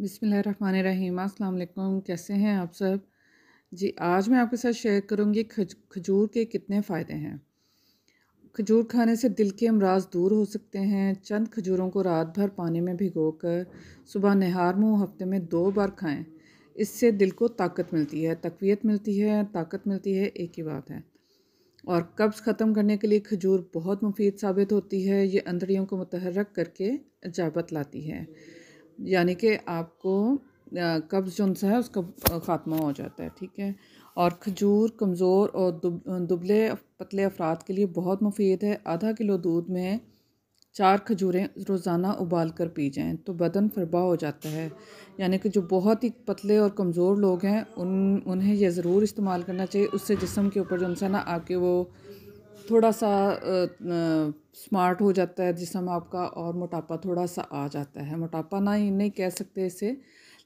बिसमीम अल्लाम कैसे हैं आप सब जी आज मैं आपके साथ शेयर करूंगी खज खजूर के कितने फ़ायदे हैं खजूर खाने से दिल के अमराज दूर हो सकते हैं चंद खजूरों को रात भर पानी में भिगो कर सुबह नहार मुँह हफ्ते में दो बार खाएं इससे दिल को ताकत मिलती है तकवीत मिलती है ताकत मिलती है एक ही बात है और कब्ज़ ख़त्म करने के लिए खजूर बहुत मुफीद साबित होती है ये अंदड़ियों को मतहरक करके इजाबत लाती है यानी कि आपको कब्ज़ जो सा है उसका ख़ात्मा हो जाता है ठीक है और खजूर कमज़ोर और दुब, दुबले पतले अफराद के लिए बहुत मुफीद है आधा किलो दूध में चार खजूरें रोज़ाना उबाल कर पी जाएँ तो बदन फरबा हो जाता है यानी कि जो बहुत ही पतले और कमज़ोर लोग हैं उन उन्हें यह ज़रूर इस्तेमाल करना चाहिए उससे जिसम के ऊपर जो ना आपके वो थोड़ा सा स्मार्ट हो जाता है जिसम आपका और मोटापा थोड़ा सा आ जाता है मोटापा ना ही नहीं कह सकते इसे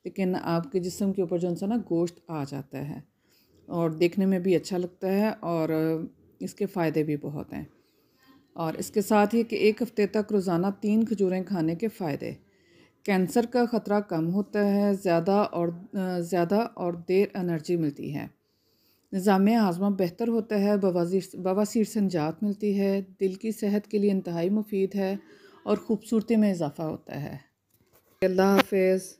लेकिन आपके जिसम के ऊपर जो सा ना गोश्त आ जाता है और देखने में भी अच्छा लगता है और इसके फ़ायदे भी बहुत हैं और इसके साथ ही कि एक हफ़्ते तक रोज़ाना तीन खजूरें खाने के फ़ायदे कैंसर का ख़तरा कम होता है ज़्यादा और ज़्यादा और देर एनर्जी मिलती है निज़ाम हाजमा बेहतर होता है बवासीर से निजात मिलती है दिल की सेहत के लिए इंतहाई मुफीद है और ख़ूबसूरती में इजाफ़ा होता है अल्लाह हाफिज़